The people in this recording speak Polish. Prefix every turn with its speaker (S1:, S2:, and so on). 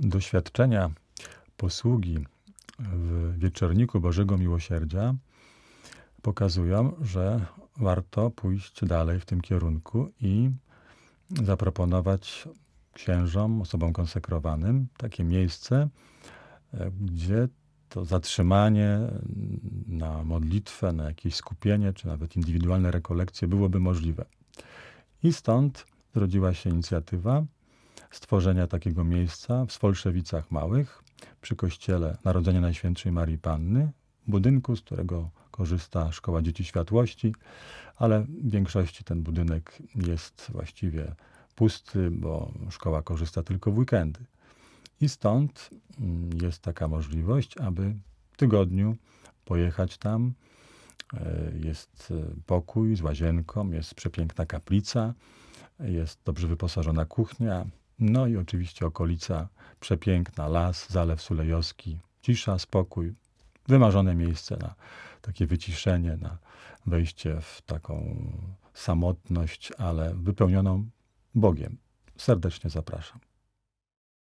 S1: doświadczenia posługi w wieczorniku Bożego Miłosierdzia pokazują, że warto pójść dalej w tym kierunku i zaproponować księżom, osobom konsekrowanym takie miejsce, e, gdzie to zatrzymanie na modlitwę, na jakieś skupienie, czy nawet indywidualne rekolekcje byłoby możliwe. I stąd zrodziła się inicjatywa stworzenia takiego miejsca w Swolszewicach Małych przy kościele Narodzenia Najświętszej Marii Panny, budynku, z którego korzysta Szkoła Dzieci Światłości, ale w większości ten budynek jest właściwie pusty, bo szkoła korzysta tylko w weekendy. I stąd mm, jest taka możliwość, aby w tygodniu pojechać tam. E, jest e, pokój z łazienką, jest przepiękna kaplica, jest dobrze wyposażona kuchnia, no i oczywiście okolica przepiękna, las, zalew sulejowski, cisza, spokój, wymarzone miejsce na takie wyciszenie, na wejście w taką samotność, ale wypełnioną Bogiem. Serdecznie zapraszam.